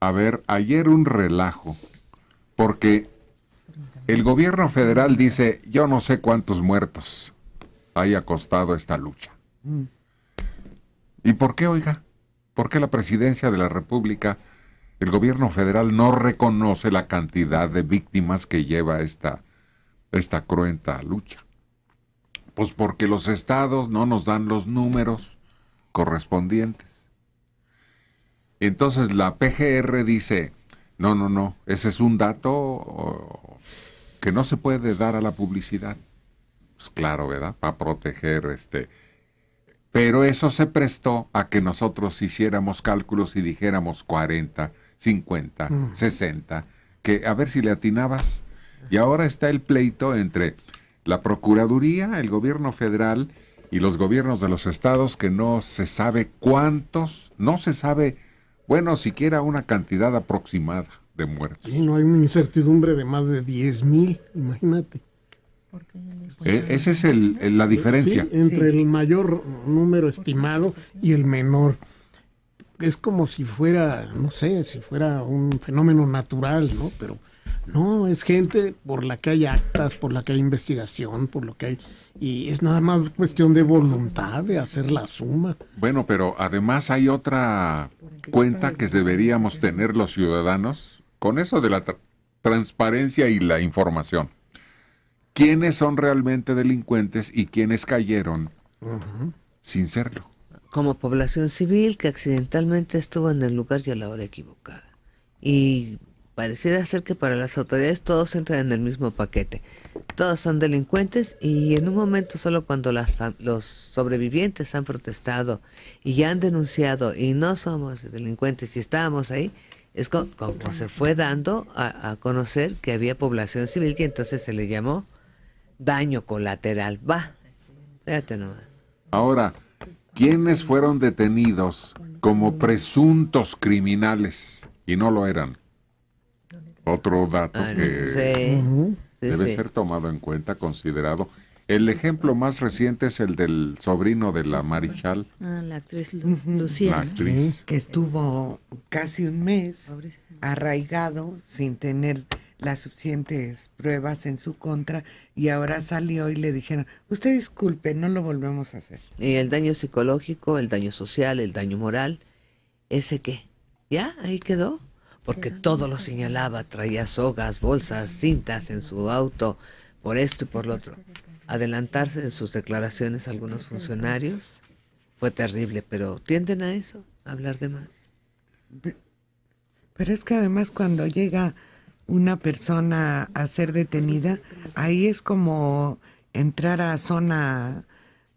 a ver, ayer un relajo, porque el gobierno federal dice, yo no sé cuántos muertos haya costado esta lucha. ¿Y por qué, oiga? ¿Por qué la presidencia de la República, el gobierno federal no reconoce la cantidad de víctimas que lleva esta, esta cruenta lucha? Pues porque los estados no nos dan los números correspondientes. Entonces la PGR dice, no, no, no, ese es un dato que no se puede dar a la publicidad. Pues claro, ¿verdad? Para proteger este... Pero eso se prestó a que nosotros hiciéramos cálculos y dijéramos 40, 50, 60, que a ver si le atinabas. Y ahora está el pleito entre la Procuraduría, el gobierno federal y los gobiernos de los estados que no se sabe cuántos, no se sabe bueno, siquiera una cantidad aproximada de muertos. Sí, no hay una incertidumbre de más de 10.000 mil, imagínate. Eh, esa es la diferencia. Sí, entre el mayor número estimado y el menor es como si fuera, no sé, si fuera un fenómeno natural, ¿no? Pero no, es gente por la que hay actas, por la que hay investigación, por lo que hay... Y es nada más cuestión de voluntad, de hacer la suma. Bueno, pero además hay otra cuenta que deberíamos tener los ciudadanos con eso de la transparencia y la información. ¿Quiénes son realmente delincuentes y quiénes cayeron sin serlo? como población civil que accidentalmente estuvo en el lugar y a la hora equivocada. Y pareciera ser que para las autoridades todos entran en el mismo paquete. Todos son delincuentes y en un momento solo cuando las, los sobrevivientes han protestado y han denunciado y no somos delincuentes y estábamos ahí, es como, se fue dando a, a, conocer que había población civil y entonces se le llamó daño colateral. Va, fíjate nomás. Ahora, quienes fueron detenidos como presuntos criminales y no lo eran. Otro dato ah, que debe ser tomado en cuenta, considerado. El ejemplo más reciente es el del sobrino de la Marichal. Ah, la actriz Lucía. Que estuvo casi un mes arraigado sin tener las suficientes pruebas en su contra y ahora salió y le dijeron, usted disculpe, no lo volvemos a hacer. Y el daño psicológico, el daño social, el daño moral, ese qué, ya ahí quedó, porque todo lo señalaba, traía sogas, bolsas, cintas en su auto, por esto y por lo otro. Adelantarse en sus declaraciones a algunos funcionarios fue terrible, pero tienden a eso, a hablar de más. Pero es que además cuando llega una persona a ser detenida, ahí es como entrar a zona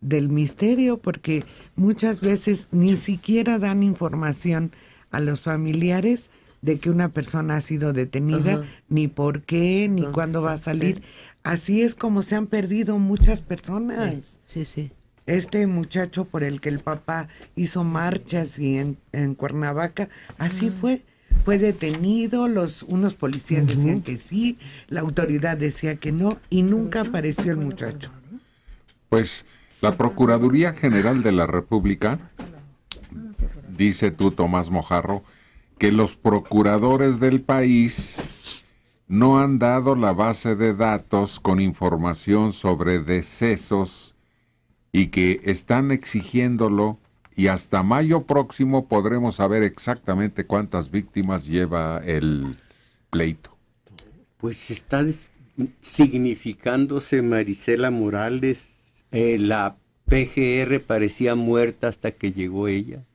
del misterio porque muchas veces ni siquiera dan información a los familiares de que una persona ha sido detenida, ni por qué, ni cuándo va a salir. Así es como se han perdido muchas personas. Sí, sí, Este muchacho por el que el papá hizo marchas y en, en Cuernavaca, así fue fue detenido, los unos policías decían que sí, la autoridad decía que no y nunca apareció el muchacho. Pues la Procuraduría General de la República, dice tú Tomás Mojarro, que los procuradores del país no han dado la base de datos con información sobre decesos y que están exigiéndolo y hasta mayo próximo podremos saber exactamente cuántas víctimas lleva el pleito. Pues está significándose Marisela Morales, eh, la PGR parecía muerta hasta que llegó ella.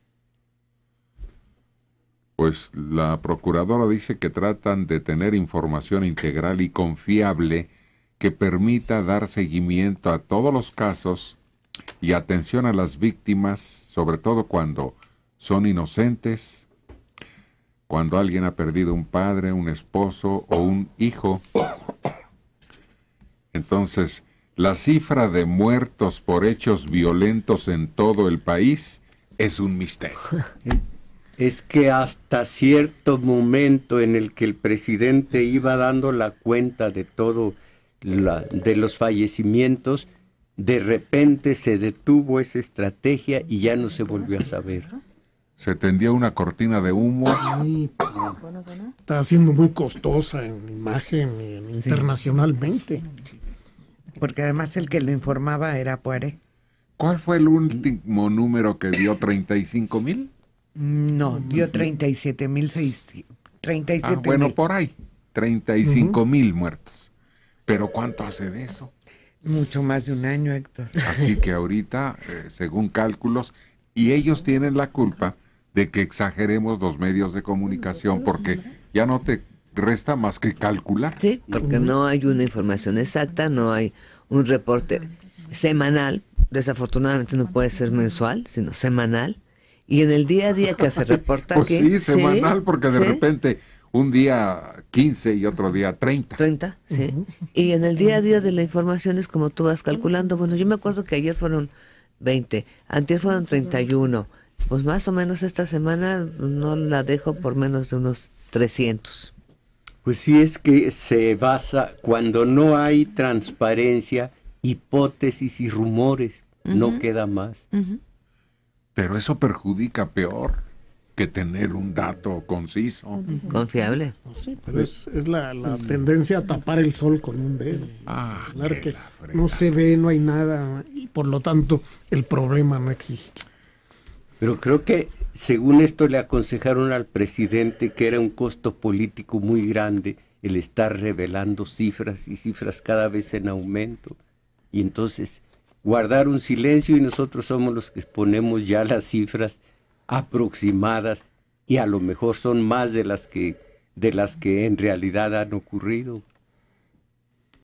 Pues la procuradora dice que tratan de tener información integral y confiable que permita dar seguimiento a todos los casos y atención a las víctimas, sobre todo cuando son inocentes, cuando alguien ha perdido un padre, un esposo o un hijo. Entonces, la cifra de muertos por hechos violentos en todo el país es un misterio. Es que hasta cierto momento en el que el presidente iba dando la cuenta de todo la, de los fallecimientos, de repente se detuvo esa estrategia y ya no se volvió a saber. Se tendía una cortina de humo. Estaba está siendo muy costosa en imagen internacionalmente. Porque además el que lo informaba era Poiré. ¿Cuál fue el último número que dio 35 mil? Mm, no, dio 37 mil 37 ah, bueno, por ahí. 35 mil muertos. Pero ¿cuánto hace de eso? Mucho más de un año, Héctor. Así que ahorita, eh, según cálculos, y ellos tienen la culpa de que exageremos los medios de comunicación porque ya no te resta más que calcular. Sí, porque no hay una información exacta, no hay un reporte semanal, desafortunadamente no puede ser mensual, sino semanal. Y en el día a día que se reporta pues Sí, semanal, porque de repente un día 15 y otro día 30. 30, sí. Y en el día a día de la información es como tú vas calculando. Bueno, yo me acuerdo que ayer fueron 20, antes fueron 31. Pues más o menos esta semana no la dejo por menos de unos 300. Pues sí, es que se basa cuando no hay transparencia, hipótesis y rumores. No queda más. Pero eso perjudica peor que tener un dato conciso. Confiable. Pues, es, la, mm. tendencia a tapar el sol con un dedo. Ah, que no se ve, no hay nada, y por lo tanto el problema no existe. Pero creo que según esto le aconsejaron al presidente que era un costo político muy grande el estar revelando cifras y cifras cada vez en aumento. Y entonces guardar un silencio y nosotros somos los que ...ponemos ya las cifras aproximadas y a lo mejor son más de las que de las que en realidad han ocurrido.